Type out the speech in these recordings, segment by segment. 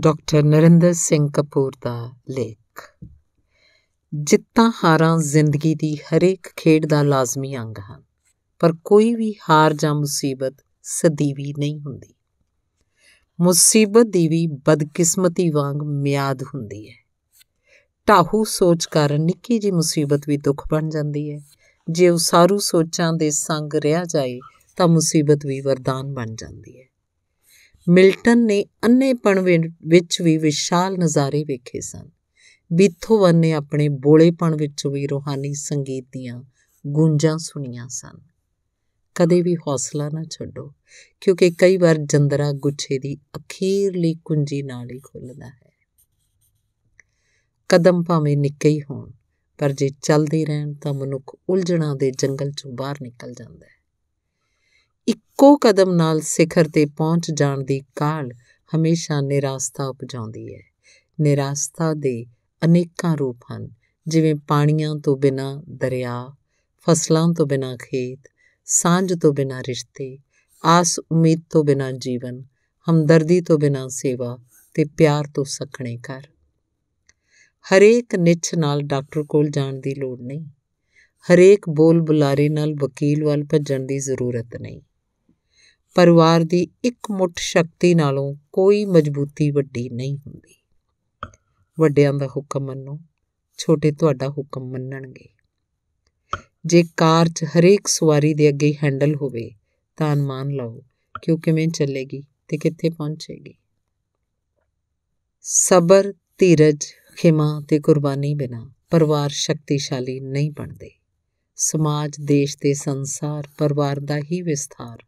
doctor Narinder Singh Kapoor ਦਾ ਲੇਖ ਜਿੱਤਾਂ ਹਾਰਾਂ ਜ਼ਿੰਦਗੀ ਦੀ ਹਰੇਕ ਖੇਡ ਦਾ ਲਾਜ਼ਮੀ ਅੰਗ ਹਨ ਪਰ ਕੋਈ ਵੀ ਹਾਰ ਜਾਂ ਮੁਸੀਬਤ ਸਦੀਵੀ ਨਹੀਂ ਹੁੰਦੀ ਮੁਸੀਬਤ ਦੀ ਵੀ ਬਦਕਿਸਮਤੀ ਵਾਂਗ ਮਿਆਦ ਹੁੰਦੀ ਹੈ ਟਾਹੂ ਸੋਚ ਕਾਰਨ ਨਿੱਕੀ ਜੀ ਮੁਸੀਬਤ ਵੀ ਦੁੱਖ ਬਣ ਜਾਂਦੀ ਹੈ ਜੇ ਉਸਾਰੂ ਸੋਚਾਂ ਦੇ ਸੰਗ ਰਿਹਾ ਜਾਏ ਤਾਂ ਮੁਸੀਬਤ ਵੀ ਵਰਦਾਨ ਬਣ ਜਾਂਦੀ ਹੈ ਮਿਲਟਨ ਨੇ ਅੰਨੇਪਣ ਵਿੱਚ ਵੀ ਵਿਸ਼ਾਲ ਨਜ਼ਾਰੇ ਵੇਖੇ ਸਨ ਬੀਥੋਵਨ ਨੇ ਆਪਣੇ ਬੋਲੇਪਣ ਵਿੱਚ ਵੀ ਰੋਹਾਨੀ ਸੰਗੀਤ ਦੀਆਂ ਗੂੰਜਾਂ ਸੁਣੀਆਂ ਸਨ ਕਦੇ ਵੀ ਹੌਸਲਾ ਨਾ ਛੱਡੋ ਕਿਉਂਕਿ ਕਈ ਵਾਰ ਜੰਦਰਾ ਗੁੱਛੇ ਦੀ ਅਖੀਰਲੀ ਕੁੰਜੀ ਨਾਲ ਹੀ ਖੁੱਲਦਾ ਹੈ ਕਦਮ ਭਾਵੇਂ ਨਿੱਕੇ ਹੀ ਹੋਣ ਪਰ ਜੇ ਚੱਲਦੇ ਰਹਿਣ ਤਾਂ ਮਨੁੱਖ ਉਲਝਣਾਂ ਦੇ ਜੰਗਲ ਚੋਂ ਬਾਹਰ ਨਿਕਲ ਜਾਂਦਾ ਹੈ ਇੱਕੋ ਕਦਮ ਨਾਲ ਸਿਖਰ ਤੇ ਪਹੁੰਚ ਜਾਣ ਦੀ ਕਾਲ ਹਮੇਸ਼ਾ ਨਿਰਾਸਤਾ ਉਪਜਾਉਂਦੀ ਹੈ ਨਿਰਾਸਤਾ ਦੇ ਅਨੇਕਾਂ ਰੂਪ ਹਨ ਜਿਵੇਂ ਪਾਣੀਆਂ ਤੋਂ ਬਿਨਾ ਦਰਿਆ ਫਸਲਾਂ ਤੋਂ ਬਿਨਾ ਖੇਤ ਸਾਂਝ ਤੋਂ ਬਿਨਾ ਰਿਸ਼ਤੇ ਆਸ ਉਮੀਦ ਤੋਂ ਬਿਨਾ ਜੀਵਨ ਹਮਦਰਦੀ ਤੋਂ ਬਿਨਾ ਸੇਵਾ ਤੇ ਪਿਆਰ ਤੋਂ ਸਖਣੇ ਕਰ ਹਰੇਕ ਨਿਛ ਨਾਲ ਡਾਕਟਰ ਕੋਲ ਜਾਣ ਦੀ ਲੋੜ ਨਹੀਂ ਹਰੇਕ ਬੋਲ ਬੁਲਾਰੇ ਨਾਲ ਵਕੀਲ ਵੱਲ ਭੱਜਣ ਦੀ ਜ਼ਰੂਰਤ ਨਹੀਂ ਪਰਿਵਾਰ ਦੀ ਇੱਕ ਮੁੱਠ ਸ਼ਕਤੀ ਨਾਲੋਂ ਕੋਈ ਮਜ਼ਬੂਤੀ ਵੱਡੀ ਨਹੀਂ ਹੁੰਦੀ ਵੱਡਿਆਂ ਦਾ ਹੁਕਮ ਮੰਨੋ ਛੋਟੇ ਤੁਹਾਡਾ ਹੁਕਮ ਮੰਨਣਗੇ ਜੇ ਕਾਰ 'ਚ ਹਰੇਕ ਸਵਾਰੀ ਦੇ ਅੱਗੇ ਹੈਂਡਲ ਹੋਵੇ ਤਾਂ ਅਨਮਾਨ ਲਾਓ ਕਿ ਉਹ ਕਿਵੇਂ ਚੱਲੇਗੀ ਤੇ ਕਿੱਥੇ ਪਹੁੰਚੇਗੀ ਸਬਰ ਧੀਰਜ ਖਿਮਾ ਤੇ ਕੁਰਬਾਨੀ ਬਿਨਾ ਪਰਿਵਾਰ ਸ਼ਕਤੀਸ਼ਾਲੀ ਨਹੀਂ ਬਣਦੇ ਸਮਾਜ ਦੇਸ਼ ਤੇ ਸੰਸਾਰ ਪਰਿਵਾਰ ਦਾ ਹੀ ਵਿਸਥਾਰ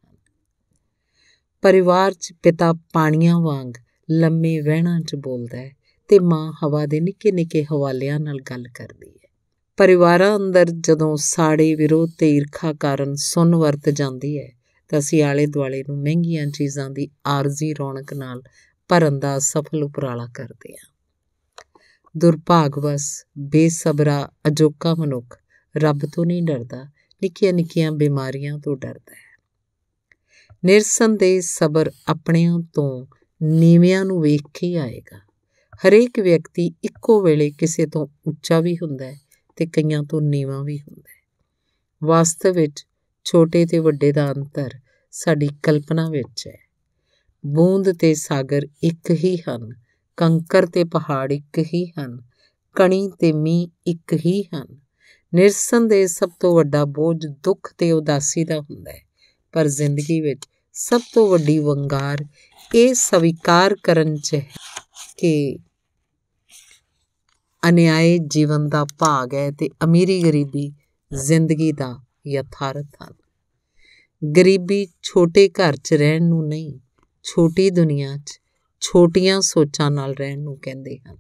ਪਰਿਵਾਰ 'ਚ ਪਿਤਾ ਪਾਣੀਆਂ ਵਾਂਗ ਲੰਮੇ ਵਹਿਣਾ 'ਚ ਬੋਲਦਾ ਹੈ ਤੇ ਮਾਂ ਹਵਾ ਦੇ ਨਿੱਕੇ ਨਿੱਕੇ ਹਵਾਲਿਆਂ ਨਾਲ ਗੱਲ ਕਰਦੀ ਹੈ ਪਰਿਵਾਰਾਂ ਅੰਦਰ ਜਦੋਂ ਸਾੜੇ ਵਿਰੋਧ ਤੇ ਈਰਖਾ ਕਾਰਨ ਸੁੰਨ ਵਰਤ ਜਾਂਦੀ ਹੈ ਤਾਂ ਅਸੀਂ ਆਲੇ ਦੁਆਲੇ ਨੂੰ ਮਹਿੰਗੀਆਂ ਚੀਜ਼ਾਂ ਦੀ ਆਰਜ਼ੀ ਰੌਣਕ ਨਾਲ ਭਰਨ ਦਾ ਸਫਲ ਉਪਰਾਲਾ ਕਰਦੇ ਹਾਂ ਦੁਰਭਾਗਵਸ ਬੇਸਬਰਾ ਅਜੋਕਾ ਮਨੁੱਖ ਰੱਬ ਤੋਂ ਨਹੀਂ ਡਰਦਾ ਨਿੱਕੀਆਂ ਨਿੱਕੀਆਂ ਬਿਮਾਰੀਆਂ ਤੋਂ ਡਰਦਾ ਹੈ ਨਿਰਸੰਦੇਹ ਸਬਰ ਆਪਣਿਆਂ ਤੋਂ ਨੀਵਿਆਂ ਨੂੰ ਵੇਖ ਕੇ ਹੀ ਆਏਗਾ ਹਰੇਕ ਵਿਅਕਤੀ ਇੱਕੋ ਵੇਲੇ ਕਿਸੇ ਤੋਂ ਉੱਚਾ ਵੀ ਹੁੰਦਾ ਹੈ ਤੇ ਕਈਆਂ ਤੋਂ ਨੀਵਾਂ ਵੀ ਹੁੰਦਾ ਹੈ ਵਾਸਤਵ ਵਿੱਚ ਛੋਟੇ ਤੇ ਵੱਡੇ ਦਾ ਅੰਤਰ ਸਾਡੀ ਕਲਪਨਾ ਵਿੱਚ ਹੈ ਬੂੰਦ ਤੇ ਸਾਗਰ ਇੱਕ ਹੀ ਹਨ ਕੰਕਰ ਤੇ ਪਹਾੜ ਇੱਕ ਹੀ ਹਨ ਕਣੀ ਤੇ ਮੀਂਹ ਇੱਕ ਹੀ ਹਨ ਨਿਰਸੰਦੇਹ ਸਭ ਤੋਂ ਵੱਡਾ ਬੋਝ ਦੁੱਖ ਤੇ ਉਦਾਸੀ ਦਾ ਹੁੰਦਾ ਹੈ ਪਰ ਜ਼ਿੰਦਗੀ ਵਿੱਚ ਸਭ ਤੋਂ ਵੱਡੀ ਵੰਗਾਰ ਇਹ ਸਵੀਕਾਰ ਕਰਨ 'ਚ ਹੈ ਕਿ ਅਨਿਆਇ ਜੀਵਨ ਦਾ ਭਾਗ ਹੈ ਤੇ ਅਮੀਰੀ ਗਰੀਬੀ ਜ਼ਿੰਦਗੀ ਦਾ ਯਥਾਰਥ ਹੈ ਗਰੀਬੀ ਛੋਟੇ ਘਰ 'ਚ ਰਹਿਣ ਨੂੰ ਨਹੀਂ ਛੋਟੀ ਦੁਨੀਆ 'ਚ ਛੋਟੀਆਂ ਸੋਚਾਂ ਨਾਲ ਰਹਿਣ ਨੂੰ ਕਹਿੰਦੇ ਹਨ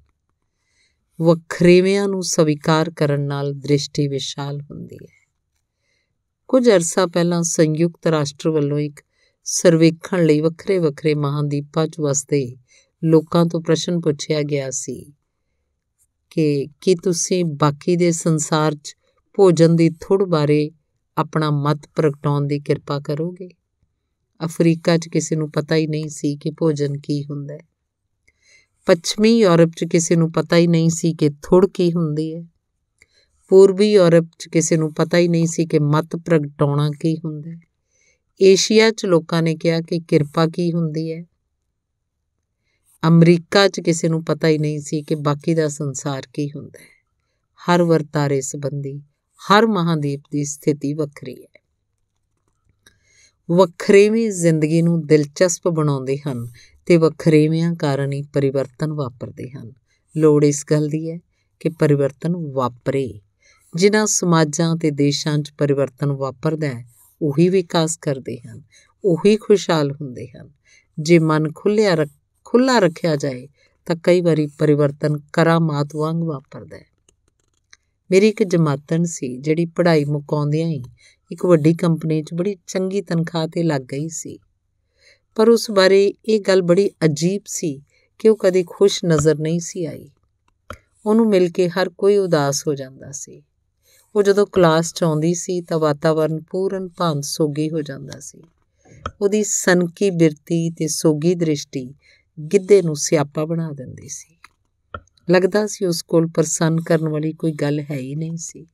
ਵੱਖਰੇਵਿਆਂ ਨੂੰ ਸਵੀਕਾਰ ਕਰਨ ਨਾਲ ਦ੍ਰਿਸ਼ਟੀ ਵਿਸ਼ਾਲ ਹੁੰਦੀ ਹੈ ਕੁਝ ਅਰਸਾ ਪਹਿਲਾਂ ਸੰਯੁਕਤ ਰਾਸ਼ਟਰ ਵੱਲੋਂ ਇੱਕ ਸਰਵੇਖਣ ਲਈ ਵੱਖਰੇ-ਵੱਖਰੇ ਮਹਾਂਦੀਪਾਂ 'ਚ ਵਸਦੇ ਲੋਕਾਂ ਤੋਂ ਪ੍ਰਸ਼ਨ ਪੁੱਛਿਆ ਗਿਆ ਸੀ ਕਿ ਕੀ ਤੁਸੀਂ ਬਾਕੀ ਦੇ ਸੰਸਾਰ 'ਚ ਭੋਜਨ ਦੀ ਥੁੜ ਬਾਰੇ ਆਪਣਾ ਮਤ ਪ੍ਰਗਟਾਉਣ ਦੀ ਕਿਰਪਾ ਕਰੋਗੇ ਅਫਰੀਕਾ 'ਚ ਕਿਸੇ ਨੂੰ ਪਤਾ ਹੀ ਨਹੀਂ ਸੀ ਕਿ ਭੋਜਨ ਕੀ ਹੁੰਦਾ ਹੈ ਪੱਛਮੀ ਯੂਰਪ 'ਚ ਕਿਸੇ ਨੂੰ ਪਤਾ ਹੀ ਨਹੀਂ ਸੀ ਕਿ ਥੁੜ ਕੀ ਹੁੰਦੀ ਹੈ ਪੂਰਬੀ ਯੂਰਪ 'ਚ ਕਿਸੇ ਨੂੰ ਪਤਾ ਹੀ ਨਹੀਂ ਸੀ ਕਿ ਮਤ ਪ੍ਰਗਟਾਉਣਾ ਕੀ ਹੁੰਦਾ ਹੈ ਏਸ਼ੀਆ 'ਚ ਲੋਕਾਂ ਨੇ ਕਿਹਾ ਕਿ ਕਿਰਪਾ ਕੀ ਹੁੰਦੀ ਹੈ ਅਮਰੀਕਾ 'ਚ ਕਿਸੇ ਨੂੰ ਪਤਾ ਹੀ ਨਹੀਂ ਸੀ ਕਿ ਬਾਕੀ ਦਾ ਸੰਸਾਰ ਕੀ ਹੁੰਦਾ ਹੈ ਹਰ ਵਰਤਾਰੇ ਸੰਬੰਧੀ ਹਰ ਮਹਾਦੀਪ ਦੀ ਸਥਿਤੀ ਵੱਖਰੀ ਹੈ ਵੱਖਰੇਵੇਂ ਜ਼ਿੰਦਗੀ ਨੂੰ ਦਿਲਚਸਪ ਬਣਾਉਂਦੇ ਹਨ ਤੇ ਵੱਖਰੇਵਿਆਂ ਕਾਰਨ ਹੀ ਪਰਿਵਰਤਨ ਵਾਪਰਦੇ ਹਨ ਲੋੜ ਇਸ ਗੱਲ ਦੀ ਹੈ ਕਿ ਪਰਿਵਰਤਨ ਵਾਪਰੇ ਜਿਨ੍ਹਾਂ ਸਮਾਜਾਂ ਤੇ ਦੇਸ਼ਾਂ 'ਚ ਪਰਿਵਰਤਨ ਵਾਪਰਦਾ ਹੈ ਉਹੀ ਵਿਕਾਸ ਕਰਦੇ ਹਨ ਉਹੀ ਖੁਸ਼ਹਾਲ ਹੁੰਦੇ ਹਨ ਜੇ ਮਨ ਖੁੱਲਿਆ ਖੁੱਲਾ ਰੱਖਿਆ ਜਾਏ ਤਾਂ ਕਈ ਵਾਰੀ ਪਰਿਵਰਤਨ ਕਰਾਮਾਤ ਵਾਂਗ ਵਾਪਰਦਾ ਹੈ ਮੇਰੀ ਇੱਕ ਜਮਾਤਨ ਸੀ ਜਿਹੜੀ ਪੜ੍ਹਾਈ ਮੁਕਾਉਂਦਿਆਂ ਹੀ ਇੱਕ ਵੱਡੀ ਕੰਪਨੀ 'ਚ ਬੜੀ ਚੰਗੀ ਤਨਖਾਹ ਤੇ ਲੱਗ ਗਈ ਸੀ ਪਰ ਉਸ ਬਾਰੇ ਇਹ ਗੱਲ ਬੜੀ ਅਜੀਬ ਸੀ ਕਿ ਉਹ ਕਦੇ ਖੁਸ਼ ਨਜ਼ਰ ਨਹੀਂ ਸੀ ਆਈ ਉਹਨੂੰ ਮਿਲ ਕੇ ਹਰ ਕੋਈ ਉਦਾਸ ਹੋ ਜਾਂਦਾ ਸੀ ਉਹ ਜਦੋਂ ਕਲਾਸ 'ਚ ਆਉਂਦੀ ਸੀ ਤਾਂ ਵਾਤਾਵਰਨ ਪੂਰਨ ਭੰਦ ਸੋਗੀ ਹੋ ਜਾਂਦਾ ਸੀ ਉਹਦੀ ਸਨਕੀ ਬਿਰਤੀ ਤੇ ਸੋਗੀ ਦ੍ਰਿਸ਼ਟੀ ਗਿੱਧੇ ਨੂੰ ਸਿਆਪਾ ਬਣਾ ਦਿੰਦੀ ਸੀ ਲੱਗਦਾ ਸੀ ਉਸ ਕੋਲ ਪ੍ਰਸੰਨ ਕਰਨ ਵਾਲੀ ਕੋਈ ਗੱਲ ਹੈ ਹੀ ਨਹੀਂ ਸੀ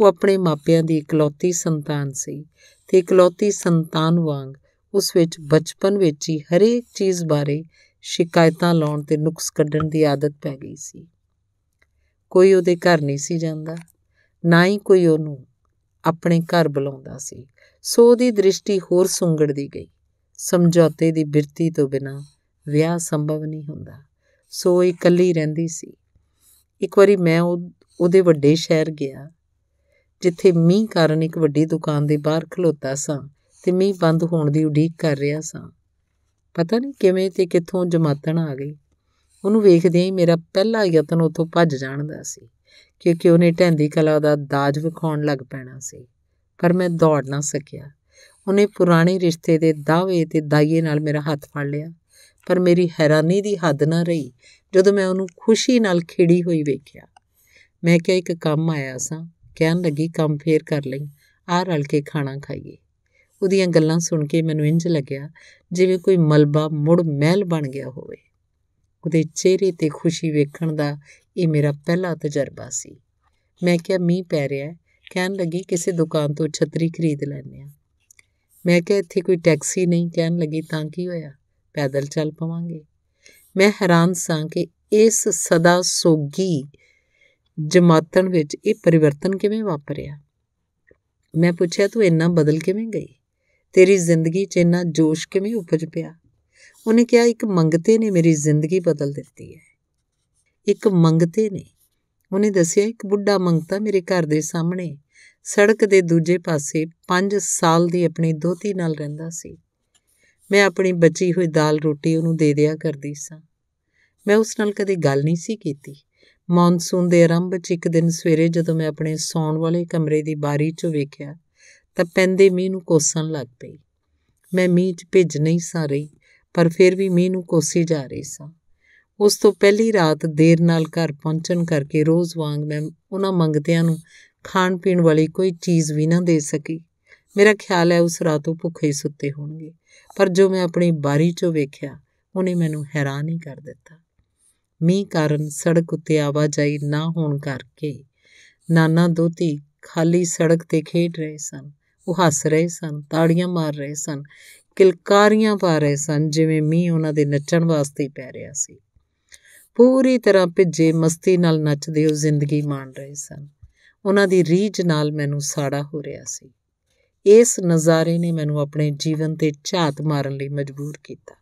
ਉਹ ਆਪਣੇ ਮਾਪਿਆਂ ਦੀ ਇਕਲੌਤੀ ਸੰਤਾਨ ਸੀ ਤੇ ਇਕਲੌਤੀ ਸੰਤਾਨ ਵਾਂਗ ਉਸ ਵਿੱਚ ਬਚਪਨ ਵਿੱਚ ਹੀ ਹਰੇਕ ਚੀਜ਼ ਬਾਰੇ ਸ਼ਿਕਾਇਤਾਂ ਲਾਉਣ ਤੇ ਨੁਕਸ ਕੱਢਣ ਦੀ ਆਦਤ ਪੈ ਗਈ ਸੀ ਕੋਈ ਉਹਦੇ ਘਰ ਨਹੀਂ ਸੀ ਜਾਂਦਾ ਨਾ ਹੀ ਕੋਈ ਉਹਨੂੰ ਆਪਣੇ ਘਰ ਬੁਲਾਉਂਦਾ ਸੀ ਸੋ ਉਹਦੀ ਦ੍ਰਿਸ਼ਟੀ ਹੋਰ ਸੁੰਗੜਦੀ ਗਈ ਸਮਝੌਤੇ ਦੀ ਬਿਰਤੀ ਤੋਂ ਬਿਨਾ ਵਿਆਹ ਸੰਭਵ ਨਹੀਂ ਹੁੰਦਾ ਸੋ ਇਕੱਲੀ ਰਹਿੰਦੀ ਸੀ ਇੱਕ ਵਾਰੀ ਮੈਂ ਉਹਦੇ ਵੱਡੇ ਸ਼ਹਿਰ ਗਿਆ ਜਿੱਥੇ ਮੀਂਹ ਕਾਰਨ ਇੱਕ ਵੱਡੀ ਦੁਕਾਨ ਦੇ ਬਾਹਰ ਖਲੋਤਾ ਸਾਂ ਤੇ ਮੀਂਹ ਬੰਦ ਹੋਣ ਦੀ ਉਡੀਕ ਕਰ ਰਿਹਾ ਸਾਂ ਪਤਾ ਨਹੀਂ ਕਿਵੇਂ ਤੇ ਕਿੱਥੋਂ ਜਮਾਤਣ ਆ ਗਈ ਉਹਨੂੰ ਵੇਖਦਿਆਂ ਹੀ ਮੇਰਾ ਪਹਿਲਾ ਯਤਨ ਉੱਥੋਂ ਭੱਜ ਜਾਣ ਦਾ ਸੀ ਕਿਉਂਕਿ ਉਹਨੇ ਢੈਂਦੀ ਕਲਾ ਦਾ ਦਾਜ ਵਿਖਾਉਣ ਲੱਗ ਪੈਣਾ ਸੀ ਪਰ ਮੈਂ ਦੌੜ ਨਾ ਸਕਿਆ ਉਹਨੇ ਪੁਰਾਣੇ ਰਿਸ਼ਤੇ ਦੇ ਦਾਅਵੇ ਤੇ ਦਾਈਏ ਨਾਲ ਮੇਰਾ ਹੱਥ ਫੜ ਲਿਆ ਪਰ ਮੇਰੀ ਹੈਰਾਨੀ ਦੀ ਹੱਦ ਨਾ ਰਹੀ ਜਦੋਂ ਮੈਂ ਉਹਨੂੰ ਖੁਸ਼ੀ ਨਾਲ ਖੇੜੀ ਹੋਈ ਵੇਖਿਆ ਮੈਂ ਕਿਹਾ ਇੱਕ ਕੰਮ ਆਇਆ ਸਾਂ ਕਹਿਣ ਲੱਗੀ ਕੰਮ ਫੇਰ ਕਰ ਲਈ ਆ ਰਲ ਕੇ ਖਾਣਾ ਖਾਈਏ ਉਹਦੀਆਂ ਗੱਲਾਂ ਸੁਣ ਕੇ ਮੈਨੂੰ ਇੰਜ ਲੱਗਿਆ ਜਿਵੇਂ ਕੋਈ ਮਲਬਾ ਮੁੜ ਮਹਿਲ ਬਣ ਗਿਆ ਹੋਵੇ ਉਹਦੇ ਚਿਹਰੇ ਤੇ ਖੁਸ਼ੀ ਵੇਖਣ ਦਾ ਇਹ ਮੇਰਾ ਪਹਿਲਾ ਤਜਰਬਾ ਸੀ ਮੈਂ ਕਿਹਾ ਮੀਂਹ ਪੈ ਰਿਹਾ ਕਹਿਣ ਲੱਗੀ ਕਿਸੇ ਦੁਕਾਨ ਤੋਂ ਛਤਰੀ ਖਰੀਦ ਲੈਣੇ ਆ ਮੈਂ ਕਿਹਾ ਇੱਥੇ ਕੋਈ ਟੈਕਸੀ ਨਹੀਂ ਕਹਿਣ ਲੱਗੀ ਤਾਂ ਕੀ ਹੋਇਆ ਪੈਦਲ ਚੱਲ ਪਵਾਂਗੇ ਮੈਂ ਹੈਰਾਨ ਸਾਂ ਕਿ ਇਸ ਸਦਾ ਸੋਗੀ ਜਮਾਤਨ ਵਿੱਚ ਇਹ ਪਰਿਵਰਤਨ ਕਿਵੇਂ ਵਾਪਰਿਆ ਮੈਂ ਪੁੱਛਿਆ ਤੂੰ ਇੰਨਾ ਬਦਲ ਕਿਵੇਂ ਗਈ ਤੇਰੀ ਜ਼ਿੰਦਗੀ 'ਚ ਇੰਨਾ ਜੋਸ਼ ਕਿਵੇਂ ਉਪਜ ਪਿਆ ਉਹਨੇ ਕਿਹਾ ਇੱਕ ਮੰਗਤੇ ਨੇ ਮੇਰੀ ਜ਼ਿੰਦਗੀ ਬਦਲ ਦਿੱਤੀ ਹੈ ਇੱਕ ਮੰਗਤੇ ਨੇ ਉਹਨੇ ਦੱਸਿਆ ਇੱਕ ਬੁੱਢਾ ਮੰਗਤਾ ਮੇਰੇ ਘਰ ਦੇ ਸਾਹਮਣੇ ਸੜਕ ਦੇ ਦੂਜੇ ਪਾਸੇ 5 ਸਾਲ ਦੀ ਆਪਣੀ ਦੋਤੀ ਨਾਲ ਰਹਿੰਦਾ ਸੀ ਮੈਂ ਆਪਣੀ ਬਚੀ ਹੋਈ ਦਾਲ ਰੋਟੀ ਉਹਨੂੰ ਦੇ ਦਿਆ ਕਰਦੀ ਸਾਂ ਮੈਂ ਉਸ ਨਾਲ ਕਦੇ ਗੱਲ ਨਹੀਂ ਸੀ ਕੀਤੀ ਮੌਨਸੂਨ ਦੇ ਆਰੰਭ ਵਿੱਚ ਇੱਕ ਦਿਨ ਸਵੇਰੇ ਜਦੋਂ ਮੈਂ ਆਪਣੇ ਸੌਣ ਵਾਲੇ ਕਮਰੇ ਦੀ ਬਾਰੀ 'ਚੋਂ ਵੇਖਿਆ ਤਾਂ ਪੈਂਦੇ ਮੀਂਹ ਨੂੰ ਕੋਸਣ ਲੱਗ ਪਈ ਮੈਂ ਮੀਂਹ 'ਚ ਭਿੱਜ ਨਹੀਂ ਸਾਂ ਰਹੀ ਪਰ ਫਿਰ ਵੀ ਮੀਂਹ ਨੂੰ ਕੋਸੀ ਜਾ ਰਹੀ ਸਾਂ ਉਸ ਤੋਂ ਪਹਿਲੀ ਰਾਤ ਦੇਰ ਨਾਲ ਘਰ ਪਹੁੰਚਣ ਕਰਕੇ ਰੋਜ਼ ਵਾਂਗ ਮੈਂ ਉਹਨਾਂ ਮੰਗਤਿਆਂ ਨੂੰ ਖਾਣ ਪੀਣ ਵਾਲੀ ਕੋਈ ਚੀਜ਼ ਵੀ ਨਾ ਦੇ ਸਕੀ ਮੇਰਾ ਖਿਆਲ ਹੈ ਉਸ ਰਾਤ ਉਹ ਭੁੱਖੇ ਹੀ ਸੁੱਤੇ ਹੋਣਗੇ ਪਰ ਜੋ ਮੈਂ ਆਪਣੀ ਬਾਰੀ 'ਚੋਂ ਵੇਖਿਆ ਉਹਨੇ ਮੈਨੂੰ ਹੈਰਾਨ ਹੀ ਕਰ ਦਿੱਤਾ ਮੀਂਹ ਕਾਰਨ ਸੜਕ ਉੱਤੇ ਆਵਾਜਾਈ ਨਾ ਹੋਣ ਕਰਕੇ ਨਾਨਾ ਦੋਤੀ ਖਾਲੀ ਸੜਕ ਤੇ ਖੇਡ ਰਹੇ ਸਨ ਉਹ ਹੱਸ ਰਹੇ ਸਨ ਤਾੜੀਆਂ ਮਾਰ ਰਹੇ ਸਨ ਕਿਲਕਾਰੀਆਂ ਪਾ ਰਹੇ ਸਨ ਜਿਵੇਂ ਮੀਂਹ ਉਹਨਾਂ ਦੇ ਨੱਚਣ ਵਾਸਤੇ ਪੈ ਰਿਹਾ ਸੀ ਪੂਰੀ ਤਰ੍ਹਾਂ ਭਿੱਜੇ ਮਸਤੀ ਨਾਲ ਨੱਚਦੇ ਉਹ ਜ਼ਿੰਦਗੀ ਮਾਣ ਰਹੇ ਸਨ ਉਹਨਾਂ ਦੀ ਰੀਝ ਨਾਲ ਮੈਨੂੰ ਸਾੜਾ ਹੋ ਰਿਹਾ ਸੀ ਇਸ ਨਜ਼ਾਰੇ ਨੇ ਮੈਨੂੰ ਆਪਣੇ ਜੀਵਨ ਤੇ ਝਾਤ ਮਾਰਨ ਲਈ ਮਜਬੂਰ ਕੀਤਾ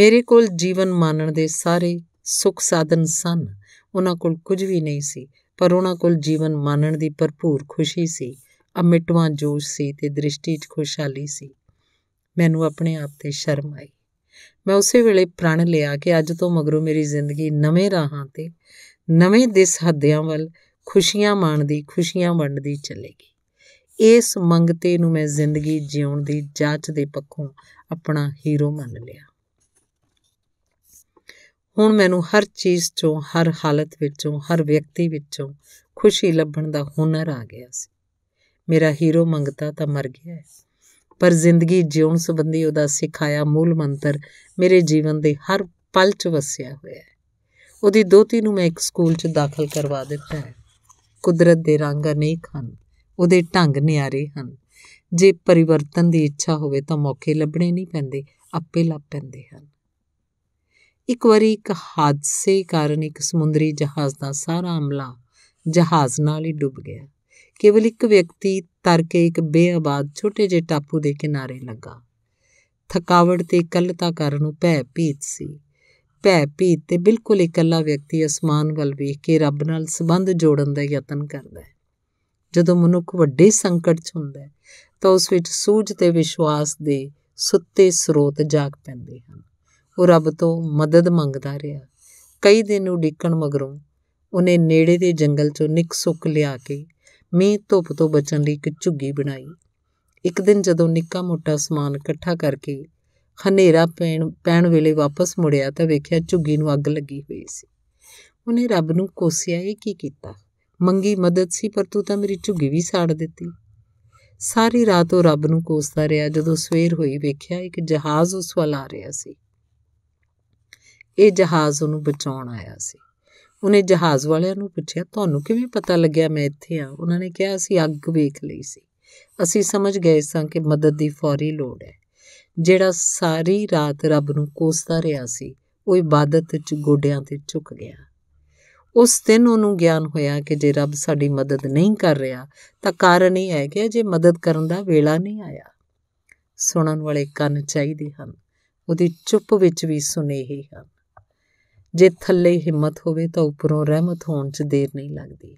ਮੇਰੇ ਕੋਲ ਜੀਵਨ ਮਾਣਨ ਦੇ ਸਾਰੇ ਸੁੱਖ ਸਾਧਨ ਸਨ ਉਹਨਾਂ ਕੋਲ ਕੁਝ ਵੀ ਨਹੀਂ ਸੀ ਪਰ ਉਹਨਾਂ ਕੋਲ ਜੀਵਨ ਮਾਣਨ ਦੀ ਭਰਪੂਰ ਖੁਸ਼ੀ ਸੀ ਅਮਿਟਵਾ ਜੋਸ਼ ਸੀ ਤੇ ਦ੍ਰਿਸ਼ਟੀ 'ਚ ਖੁਸ਼ਹਾਲੀ ਸੀ ਮੈਨੂੰ ਆਪਣੇ ਆਪ ਤੇ ਸ਼ਰਮ ਆਈ ਮੈਂ ਉਸੇ ਵੇਲੇ ਪ੍ਰਣ ਲਿਆ ਕਿ ਅੱਜ ਤੋਂ ਮਗਰੋਂ ਮੇਰੀ ਜ਼ਿੰਦਗੀ ਨਵੇਂ ਰਾਹਾਂ ਤੇ ਨਵੇਂ ਦਿਸ ਹੱਦਿਆਂ ਵੱਲ ਖੁਸ਼ੀਆਂ ਮਾਣਦੀ ਖੁਸ਼ੀਆਂ ਵੰਡਦੀ ਚੱਲੇਗੀ ਇਸ ਮੰਗਤੇ ਨੂੰ ਮੈਂ ਜ਼ਿੰਦਗੀ ਜਿਉਣ ਦੀ ਜਾਂਚ ਦੇ ਪੱਖੋਂ ਆਪਣਾ ਹੀਰੋ ਮੰਨ ਲਿਆ ਹੁਣ ਮੈਨੂੰ ਹਰ ਚੀਜ਼ ਤੋਂ ਹਰ ਹਾਲਤ ਵਿੱਚੋਂ ਹਰ ਵਿਅਕਤੀ ਵਿੱਚੋਂ ਖੁਸ਼ੀ ਲੱਭਣ ਦਾ ਹੁਨਰ ਆ ਗਿਆ ਸੀ ਮੇਰਾ ਹੀਰੋ ਮੰਗਤਾ ਤਾਂ ਮਰ ਗਿਆ ਹੈ ਪਰ ਜ਼ਿੰਦਗੀ ਜਿਉਣ ਸੰਬੰਧੀ ਉਹਦਾ ਸਿਖਾਇਆ ਮੂਲ ਮੰਤਰ ਮੇਰੇ ਜੀਵਨ ਦੇ ਹਰ ਪਲ 'ਚ ਵਸਿਆ ਹੋਇਆ ਹੈ ਉਹਦੀ ਦੋਤੀ ਨੂੰ ਮੈਂ ਇੱਕ ਸਕੂਲ 'ਚ ਦਾਖਲ ਕਰਵਾ ਦਿੱਤਾ ਹੈ ਕੁਦਰਤ ਦੇ ਰੰਗ ਅਨੇਕ ਹਨ ਉਹਦੇ ਢੰਗ ਨਿਆਰੇ ਹਨ ਜੇ ਪਰਿਵਰਤਨ ਦੀ ਇੱਛਾ ਹੋਵੇ ਤਾਂ ਮੌਕੇ ਲੱਭਣੇ ਨਹੀਂ ਪੈਂਦੇ ਆਪੇ ਲੱਭ ਪੈਂਦੇ ਹਨ ਇੱਕ ਵਾਰੀ ਇੱਕ ਹਾਦਸੇ ਕਾਰਨ ਇੱਕ ਸਮੁੰਦਰੀ ਜਹਾਜ਼ ਦਾ ਸਾਰਾ ਅਮਲਾ ਜਹਾਜ਼ ਨਾਲ ਹੀ ਡੁੱਬ ਗਿਆ ਕੇਵਲ ਇੱਕ ਵਿਅਕਤੀ ਤਰ ਕੇ ਇੱਕ ਬੇਆਬਾਦ ਛੋਟੇ ਜਿਹੇ ਟਾਪੂ ਦੇ ਕਿਨਾਰੇ ਲੱਗਾ ਥਕਾਵਟ ਤੇ ਇਕੱਲਤਾ ਕਾਰਨ ਉਹ ਭੈ ਭੀਤ ਸੀ ਭੈ ਭੀਤ ਤੇ ਬਿਲਕੁਲ ਇਕੱਲਾ ਵਿਅਕਤੀ ਅਸਮਾਨ ਵੱਲ ਵੇਖ ਕੇ ਰੱਬ ਨਾਲ ਸੰਬੰਧ ਜੋੜਨ ਦਾ ਯਤਨ ਕਰਦਾ ਹੈ ਜਦੋਂ ਮਨੁੱਖ ਵੱਡੇ ਸੰਕਟ 'ਚ ਹੁੰਦਾ ਹੈ ਤਾਂ ਉਸ ਵਿੱਚ ਸੂਝ ਤੇ ਵਿਸ਼ਵਾਸ ਦੇ ਸੁੱਤੇ ਸਰੋਤ ਜਾਗ ਪੈਂਦੇ ਹਨ ਉਹ ਰੱਬ ਤੋਂ ਮਦਦ ਮੰਗਦਾ ਰਿਹਾ ਕਈ ਦਿਨ ਉਹ ਡਿੱਕਣ ਮਗਰੋਂ ਉਹਨੇ ਨੇੜੇ ਦੇ ਜੰਗਲ 'ਚੋਂ ਨਿਕ ਸੁੱਕ ਲਿਆ ਕੇ ਮੀਂਹ ਧੁੱਪ ਤੋਂ ਬਚਣ ਲਈ ਇੱਕ ਝੁੱਗੀ ਬਣਾਈ ਇੱਕ ਦਿਨ ਜਦੋਂ ਨਿੱਕਾ ਮੋਟਾ ਸਮਾਨ ਇਕੱਠਾ ਕਰਕੇ ਹਨੇਰਾ ਪੈਣ ਪੈਣ ਵੇਲੇ ਵਾਪਸ ਮੁੜਿਆ ਤਾਂ ਵੇਖਿਆ ਝੁੱਗੀ ਨੂੰ ਅੱਗ ਲੱਗੀ ਹੋਈ ਸੀ ਉਹਨੇ ਰੱਬ ਨੂੰ ਕੋਸਿਆ ਇਹ ਕੀ ਕੀਤਾ ਮੰਗੀ ਮਦਦ ਸੀ ਪਰ ਤੂੰ ਤਾਂ ਮੇਰੀ ਝੁੱਗੀ ਵੀ ਸਾੜ ਦਿੱਤੀ ਸਾਰੀ ਰਾਤ ਉਹ ਰੱਬ ਨੂੰ ਕੋਸਦਾ ਰਿਹਾ ਜਦੋਂ ਸਵੇਰ ਹੋਈ ਵੇਖਿਆ ਇੱਕ ਜਹਾਜ਼ ਉਸ ਵੱਲ ਆ ਰਿਹਾ ਸੀ ਇਹ ਜਹਾਜ਼ ਉਹਨੂੰ ਬਚਾਉਣ ਆਇਆ ਸੀ ਉਹਨੇ ਜਹਾਜ਼ ਵਾਲਿਆਂ ਨੂੰ ਪੁੱਛਿਆ ਤੁਹਾਨੂੰ ਕਿਵੇਂ ਪਤਾ ਲੱਗਿਆ ਮੈਂ ਇੱਥੇ ਆ ਉਹਨਾਂ ਨੇ ਕਿਹਾ ਅਸੀਂ ਅੱਗ ਵੇਖ ਲਈ ਸੀ ਅਸੀਂ ਸਮਝ ਗਏ ਸਾਂ ਕਿ ਮਦਦ ਦੀ ਫੌਰੀ ਲੋੜ ਹੈ ਜਿਹੜਾ ਸਾਰੀ ਰਾਤ ਰੱਬ ਨੂੰ ਕੋਸਦਾ ਰਿਹਾ ਸੀ ਉਹ ਇਬਾਦਤ 'ਚ ਗੋਡਿਆਂ ਤੇ ਝੁਕ ਗਿਆ ਉਸ ਦਿਨ ਉਹਨੂੰ ਗਿਆਨ ਹੋਇਆ ਕਿ ਜੇ ਰੱਬ ਸਾਡੀ ਮਦਦ ਨਹੀਂ ਕਰ ਰਿਹਾ ਤਾਂ ਕਾਰਨ ਇਹ ਹੈ ਕਿ ਜੇ ਮਦਦ ਕਰਨ ਦਾ ਵੇਲਾ ਨਹੀਂ ਆਇਆ ਸੁਣਨ ਵਾਲੇ ਕੰਨ ਚਾਹੀਦੇ ਹਨ ਉਹਦੀ ਚੁੱਪ ਵਿੱਚ ਵੀ ਸੁਨੇਹੇ ਹਨ ਜੇ ਥੱਲੇ ਹਿੰਮਤ ਹੋਵੇ ਤਾਂ ਉੱਪਰੋਂ ਰਹਿਮਤ ਹੋਣ 'ਚ ਦੇਰ ਨਹੀਂ ਲੱਗਦੀ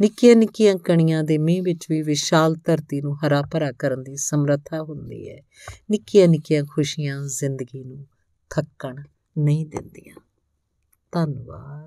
ਨਿੱਕੀਆਂ ਨਿੱਕੀਆਂ ਕਣੀਆਂ ਦੇ ਮੀਂਹ ਵਿੱਚ ਵੀ ਵਿਸ਼ਾਲ ਧਰਤੀ ਨੂੰ ਹਰਾ ਭਰਾ ਕਰਨ ਦੀ ਸਮਰੱਥਾ ਹੁੰਦੀ ਹੈ ਨਿੱਕੀਆਂ ਨਿੱਕੀਆਂ ਖੁਸ਼ੀਆਂ ਜ਼ਿੰਦਗੀ ਨੂੰ ਥੱਕਣ ਨਹੀਂ ਦਿੰਦੀਆਂ ਧੰਨਵਾਦ